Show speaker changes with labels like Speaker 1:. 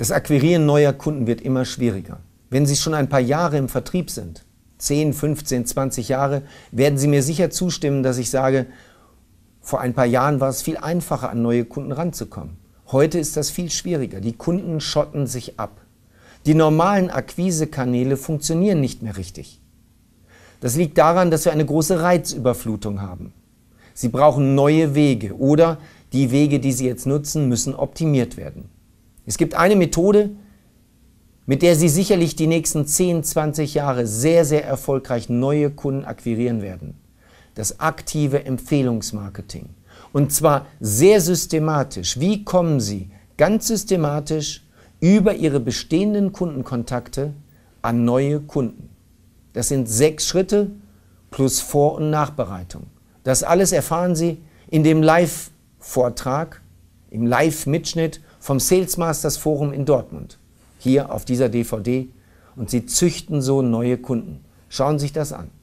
Speaker 1: Das Akquirieren neuer Kunden wird immer schwieriger. Wenn Sie schon ein paar Jahre im Vertrieb sind, 10, 15, 20 Jahre, werden Sie mir sicher zustimmen, dass ich sage, vor ein paar Jahren war es viel einfacher, an neue Kunden ranzukommen. Heute ist das viel schwieriger. Die Kunden schotten sich ab. Die normalen Akquisekanäle funktionieren nicht mehr richtig. Das liegt daran, dass wir eine große Reizüberflutung haben. Sie brauchen neue Wege oder die Wege, die Sie jetzt nutzen, müssen optimiert werden. Es gibt eine Methode, mit der Sie sicherlich die nächsten 10, 20 Jahre sehr, sehr erfolgreich neue Kunden akquirieren werden. Das aktive Empfehlungsmarketing. Und zwar sehr systematisch. Wie kommen Sie ganz systematisch über Ihre bestehenden Kundenkontakte an neue Kunden? Das sind sechs Schritte plus Vor- und Nachbereitung. Das alles erfahren Sie in dem Live-Vortrag, im Live-Mitschnitt vom Salesmasters Forum in Dortmund, hier auf dieser DVD. Und sie züchten so neue Kunden. Schauen Sie sich das an.